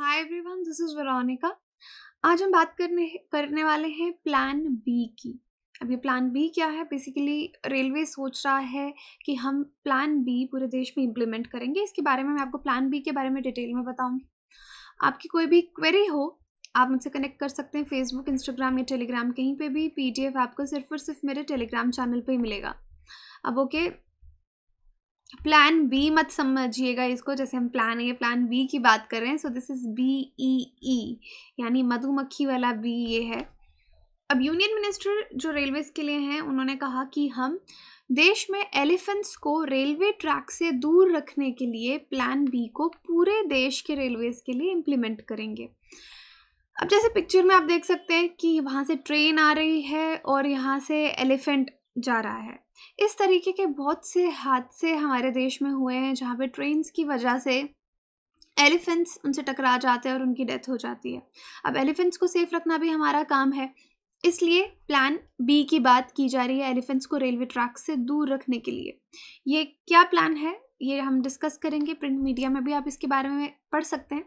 hi everyone this is Veronica आज हम बात करने करने वाले हैं प्लान बी की अब ये प्लान बी क्या है बेसिकली रेलवे सोच रहा है कि हम प्लान बी पूरे देश में इम्प्लीमेंट करेंगे इसके बारे में मैं आपको प्लान बी के बारे में डिटेल में बताऊंगी आपकी कोई भी क्वेरी हो आप मुझसे कनेक्ट कर सकते हैं फेसबुक इंस्टाग्राम या टेलीग्राम कहीं पे भी पीडीएफ आपको सिर्फ और सिर्फ मेरे टेलीग्राम चैनल पे ही मिलेगा अब ओके okay, प्लान बी मत समझिएगा इसको जैसे हम प्लान ए प्लान बी की बात कर रहे हैं so this is B E E यानी मधुमक्खी वाला बी ये है अब यूनियन मिनिस्टर जो रेलवेज के लिए हैं उन्होंने कहा कि हम देश में एलिफेंट्स को रेलवे ट्रैक से दूर रखने के लिए प्लान बी को पूरे देश के रेलवेज के लिए इम्प्लीमेंट करेंगे अब जैसे पिक्चर में आप देख सकते हैं कि वहाँ से ट्रेन आ रही है और यहाँ से एलिफेंट जा रहा है इस तरीके के बहुत से हादसे हमारे देश में हुए हैं जहाँ पे ट्रेन्स की वजह से एलिफेंट्स उनसे टकरा जाते हैं और उनकी डेथ हो जाती है अब एलिफेंट्स को सेफ रखना भी हमारा काम है इसलिए प्लान बी की बात की जा रही है एलिफेंट्स को रेलवे ट्रैक से दूर रखने के लिए ये क्या प्लान है ये हम डिस्कस करेंगे प्रिंट मीडिया में भी आप इसके बारे में पढ़ सकते हैं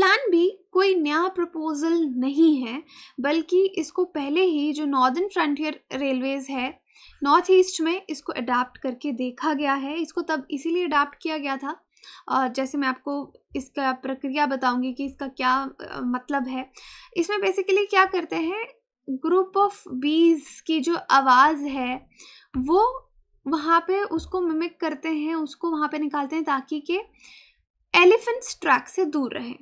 प्लान बी कोई नया प्रपोजल नहीं है बल्कि इसको पहले ही जो नॉर्दर्न फ्रंटियर रेलवेज है नॉर्थ ईस्ट में इसको अडाप्ट करके देखा गया है इसको तब इसीलिए अडाप्ट किया गया था जैसे मैं आपको इसका प्रक्रिया बताऊंगी कि इसका क्या मतलब है इसमें बेसिकली क्या करते हैं ग्रुप ऑफ बीज की जो आवाज़ है वो वहाँ पे उसको मिमिक करते हैं उसको वहाँ पे निकालते हैं ताकि के एलिफेंट्स ट्रैक से दूर रहें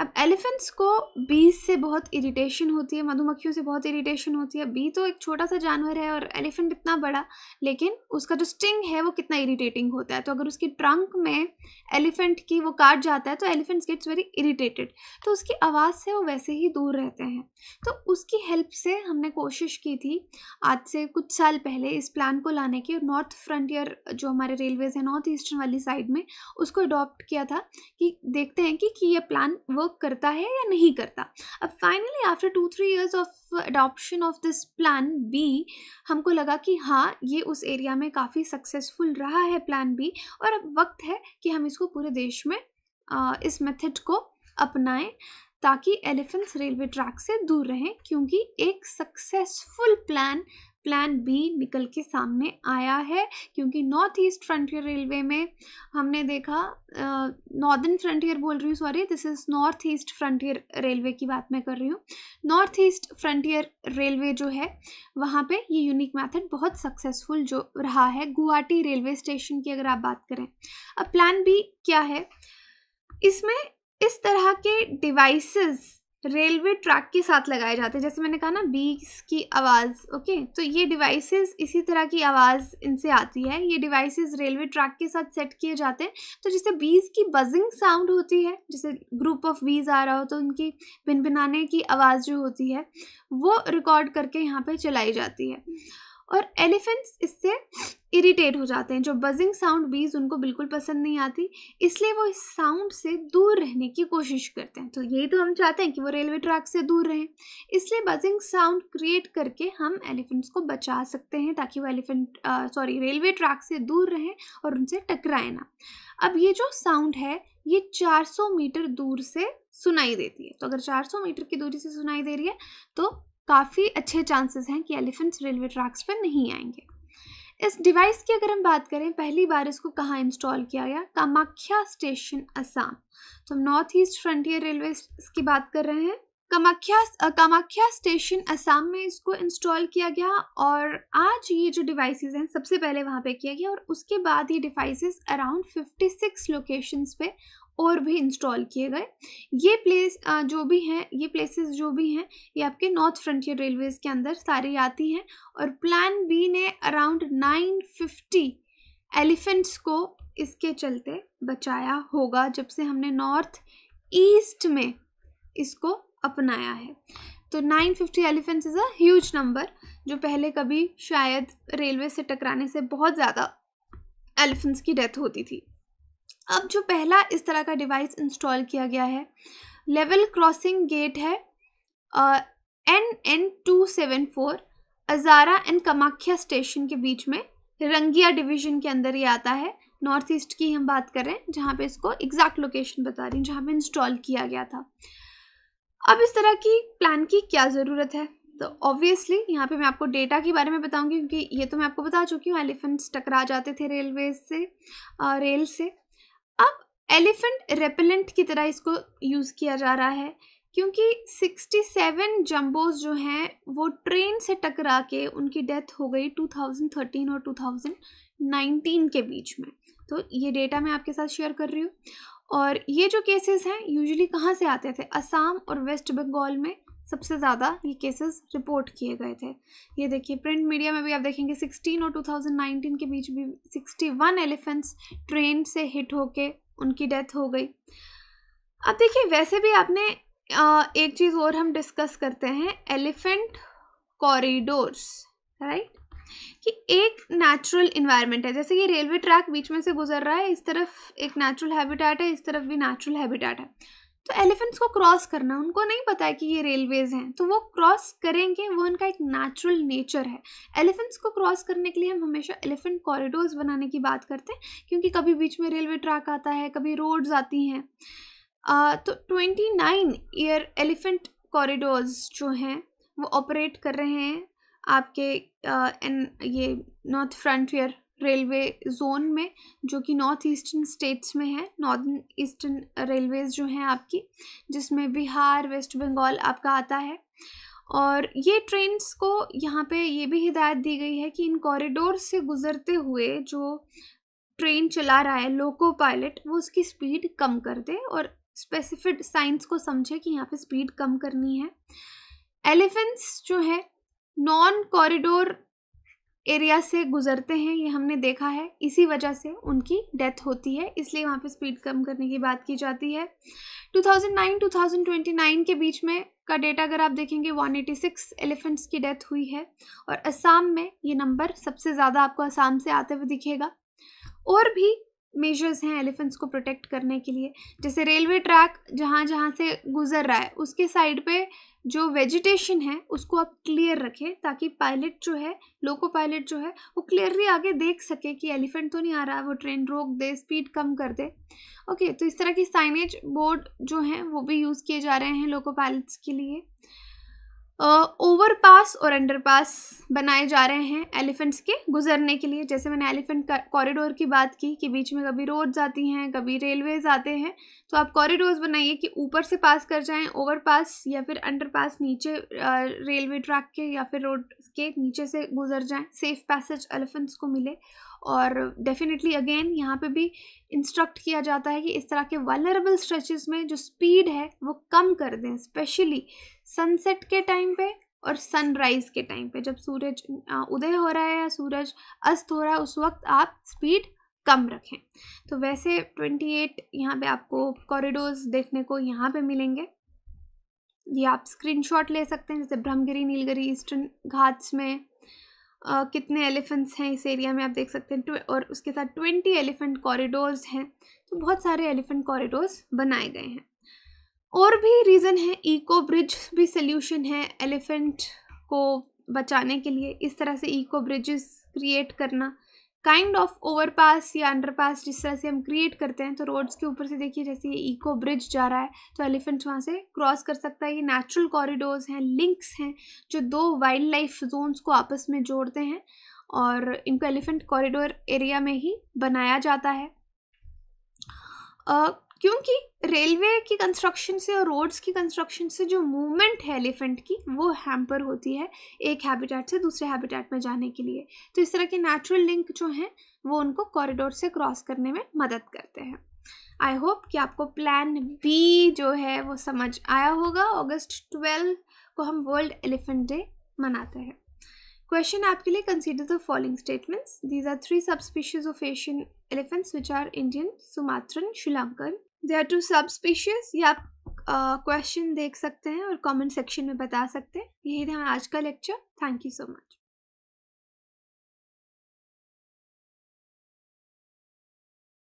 अब एलिफेंट्स को बी से बहुत इरिटेशन होती है मधुमक्खियों से बहुत इरिटेशन होती है बी तो एक छोटा सा जानवर है और एलिफेंट इतना बड़ा लेकिन उसका जो स्टिंग है वो कितना इरिटेटिंग होता है तो अगर उसकी ट्रंक में एलिफेंट की वो काट जाता है तो एलिफेंट्स गेट्स वेरी इरिटेटेड तो उसकी आवाज़ से वो वैसे ही दूर रहते हैं तो उसकी हेल्प से हमने कोशिश की थी आज से कुछ साल पहले इस प्लान को लाने की और नॉर्थ फ्रंटियर जो हमारे रेलवेज़ हैं नॉर्थ ईस्टर्न वाली साइड में उसको अडॉप्ट किया था कि देखते हैं कि, कि ये प्लान वर्क करता है या नहीं करता अब finally after two three years of adoption of this plan B हमको लगा कि हाँ ये उस एरिया में काफ़ी सक्सेसफुल रहा है प्लान बी और अब वक्त है कि हम इसको पूरे देश में आ, इस मेथड को अपनाएं ताकि एलिफेंट्स रेलवे ट्रैक से दूर रहें क्योंकि एक सक्सेसफुल प्लान प्लान बी निकल के सामने आया है क्योंकि नॉर्थ ईस्ट फ्रंटियर रेलवे में हमने देखा नॉर्दर्न फ्रंटियर बोल रही हूँ sorry this is north east frontier railway की बात मैं कर रही हूँ नॉर्थ ईस्ट फ्रंटियर रेलवे जो है वहाँ पे ये यूनिक मेथड बहुत सक्सेसफुल जो रहा है गुवाहाटी रेलवे स्टेशन की अगर आप बात करें अब प्लान बी क्या है इसमें इस तरह के डिवाइसेस रेलवे ट्रैक के साथ लगाए जाते हैं जैसे मैंने कहा ना बीस की आवाज़ ओके तो ये डिवाइसेस इसी तरह की आवाज़ इनसे आती है ये डिवाइसेस रेलवे ट्रैक के साथ सेट किए जाते हैं तो जैसे बीस की बजिंग साउंड होती है जैसे ग्रुप ऑफ बीज आ रहा हो तो उनकी भिन भिनाने की आवाज़ जो होती है वो रिकॉर्ड करके यहाँ पर चलाई जाती है और एलिफेंट्स इससे इरिटेट हो जाते हैं जो बजिंग साउंड बीज उनको बिल्कुल पसंद नहीं आती इसलिए वो इस साउंड से दूर रहने की कोशिश करते हैं तो यही तो हम चाहते हैं कि वो रेलवे ट्रैक से दूर रहें इसलिए बजिंग साउंड क्रिएट करके हम एलिफेंट्स को बचा सकते हैं ताकि वो एलिफेंट सॉरी रेलवे ट्रैक से दूर रहें और उनसे टकराए ना अब ये जो साउंड है ये 400 मीटर दूर से सुनाई देती है तो अगर 400 मीटर की दूरी से सुनाई दे रही है तो काफ़ी अच्छे चांसेस हैं कि एलिफेंट्स रेलवे ट्रैक्स पर नहीं आएंगे इस डिवाइस की अगर हम बात करें पहली बार इसको कहाँ इंस्टॉल किया गया कामाख्या स्टेशन असम तो हम नॉर्थ ईस्ट फ्रंटियर रेलवे की बात कर रहे हैं कमाख्या कामाख्या स्टेशन असम में इसको इंस्टॉल किया गया और आज ये जो डिवाइसेस हैं सबसे पहले वहाँ पे किया गया और उसके बाद ये डिवाइसेस अराउंड 56 लोकेशंस पे और भी इंस्टॉल किए गए ये प्लेस जो भी हैं ये प्लेसेस जो भी हैं ये आपके नॉर्थ फ्रंटियर रेलवेज़ के अंदर सारी आती हैं और प्लान बी ने अराउंड नाइन एलिफेंट्स को इसके चलते बचाया होगा जब से हमने नॉर्थ ईस्ट में इसको अपनाया है तो 950 fifty elephants is a huge number जो पहले कभी शायद रेलवे से टकराने से बहुत ज़्यादा एलिफेंट्स की डेथ होती थी अब जो पहला इस तरह का डिवाइस इंस्टॉल किया गया है लेवल क्रॉसिंग गेट है N N two seven four Azara and Kamakhya station के बीच में रंगिया डिवीजन के अंदर ये आता है नॉर्थ ईस्ट की हम बात कर रहे हैं जहाँ पे इसको एग्जैक्ट लोकेशन बता रही हूँ जहाँ पे इंस्टॉल किया गया था अब इस तरह की प्लान की क्या ज़रूरत है तो ऑब्वियसली यहाँ पे मैं आपको डेटा के बारे में बताऊँगी क्योंकि ये तो मैं आपको बता चुकी हूँ एलिफेंट्स टकरा जाते थे रेलवे से आ, रेल से अब एलिफेंट रेपेलेंट की तरह इसको यूज़ किया जा रहा है क्योंकि 67 जम्बोज जो हैं वो ट्रेन से टकरा के उनकी डेथ हो गई 2013 और 2019 के बीच में तो ये डेटा मैं आपके साथ शेयर कर रही हूँ और ये जो केसेस हैं यूजुअली कहाँ से आते थे असम और वेस्ट बंगाल में सबसे ज़्यादा ये केसेस रिपोर्ट किए गए थे ये देखिए प्रिंट मीडिया में भी आप देखेंगे 16 और 2019 के बीच भी 61 एलिफेंट्स ट्रेन से हिट होके उनकी डेथ हो गई अब देखिए वैसे भी आपने आ, एक चीज़ और हम डिस्कस करते हैं एलिफेंट कॉरिडोर्स राइट कि एक नेचुरल इन्वायरमेंट है जैसे कि रेलवे ट्रैक बीच में से गुजर रहा है इस तरफ एक नेचुरल हैबिटेट है इस तरफ भी नेचुरल हैबिटेट है तो एलिफेंट्स को क्रॉस करना उनको नहीं पता है कि ये रेलवेज हैं तो वो क्रॉस करेंगे वो उनका एक नेचुरल नेचर है एलिफेंट्स को क्रॉस करने के लिए हम हमेशा एलिफेंट कॉरिडोर्स बनाने की बात करते हैं क्योंकि कभी बीच में रेलवे ट्रैक आता है कभी रोड्स आती हैं तो twenty nine year elephant corridors जो हैं वो ऑपरेट कर रहे हैं आपके एन ये नॉर्थ फ्रंटियर रेलवे जोन में जो कि नॉर्थ ईस्टर्न स्टेट्स में है नॉर्दर्न ईस्टर्न रेलवेज़ जो हैं आपकी जिसमें बिहार वेस्ट बंगाल आपका आता है और ये ट्रेन्स को यहाँ पे ये भी हिदायत दी गई है कि इन कॉरिडोर से गुज़रते हुए जो ट्रेन चला रहा है लोको पायलट वो उसकी स्पीड कम कर दे और स्पेसिफिक साइंस को समझे कि यहाँ पे स्पीड कम करनी है एलिफेंट्स जो है नॉन कॉरिडोर एरिया से गुजरते हैं ये हमने देखा है इसी वजह से उनकी डेथ होती है इसलिए वहाँ पे स्पीड कम करने की बात की जाती है 2009-2029 के बीच में का डेटा अगर आप देखेंगे 186 एलिफेंट्स की डेथ हुई है और असम में ये नंबर सबसे ज़्यादा आपको असम से आते हुए दिखेगा और भी मेजर्स हैं एलिफेंट्स को प्रोटेक्ट करने के लिए जैसे रेलवे ट्रैक जहाँ जहाँ से गुजर रहा है उसके साइड पे जो वेजिटेशन है उसको आप क्लियर रखें ताकि पायलट जो है लोको पायलट जो है वो क्लियरली आगे देख सके कि एलिफेंट तो नहीं आ रहा वो ट्रेन रोक दे स्पीड कम कर दे ओके तो इस तरह की साइनेज बोर्ड जो हैं वो भी यूज़ किए जा रहे हैं लोको पायलट्स के लिए ओवर पास और अंडर पास बनाए जा रहे हैं एलिफेंट्स के गुजरने के लिए जैसे मैंने एलिफेंट कॉरिडोर की बात की कि बीच में कभी रोड्स आती हैं कभी रेलवेज आते हैं तो आप कॉरिडोर्स बनाइए कि ऊपर से पास कर जाएं पास या फिर अंडर पास नीचे रेलवे ट्रैक के या फिर रोड के नीचे से गुजर जाएं सेफ पैसेज एलिफेंट्स को मिले और डेफिनेटली अगेन यहाँ पे भी इंस्ट्रक्ट किया जाता है कि इस तरह के वनरेबल स्ट्रेचेस में जो स्पीड है वो कम कर दें स्पेशली सनसेट के टाइम पे और सनराइज के टाइम पे जब सूरज उदय हो रहा है या सूरज अस्त हो रहा है उस वक्त आप स्पीड कम रखें तो वैसे 28 यहाँ पर आपको कॉरिडोर्स देखने को यहाँ पे मिलेंगे ये आप स्क्रीनशॉट ले सकते हैं जैसे ब्रह्मगिरी नीलगिरी ईस्टर्न घाट्स में आ, कितने एलिफेंट्स हैं इस एरिया में आप देख सकते हैं तो और उसके साथ ट्वेंटी एलिफेंट कॉरिडोर्स हैं तो बहुत सारे एलिफेंट कॉरिडोर्स बनाए गए हैं और भी रीज़न है इको ब्रिज भी सल्यूशन है एलिफेंट को बचाने के लिए इस तरह से इको ब्रिजेस क्रिएट करना काइंड ऑफ ओवरपास या अंडरपास जिस तरह से हम क्रिएट करते हैं तो रोड्स के ऊपर से देखिए जैसे ये इको ब्रिज जा रहा है तो एलिफेंट वहाँ से क्रॉस कर सकता है ये नेचुरल कॉरिडोर्स हैं लिंक्स हैं जो दो वाइल्ड लाइफ जोन्स को आपस में जोड़ते हैं और इनको एलिफेंट कॉरिडोर एरिया में ही बनाया जाता है क्योंकि रेलवे की कंस्ट्रक्शन से और रोड्स की कंस्ट्रक्शन से जो मूवमेंट है एलिफेंट की वो हैम्पर होती है एक हैबिटेट से दूसरे हैबिटेट में जाने के लिए तो इस तरह के नेचुरल लिंक जो हैं वो उनको कॉरिडोर से क्रॉस करने में मदद करते हैं आई होप कि आपको प्लान बी जो है वो समझ आया होगा अगस्त ट्वेल्व को हम वर्ल्ड एलिफेंट डे मनाते हैं क्वेश्चन आपके लिए consider the following statements these are three sub species of Asian elephants which are Indian Sumatran Sri Lankan they are two sub species ये आप क्वेश्चन uh, देख सकते हैं और कमेंट सेक्शन में बता सकते हैं यही था आज का lecture thank you so much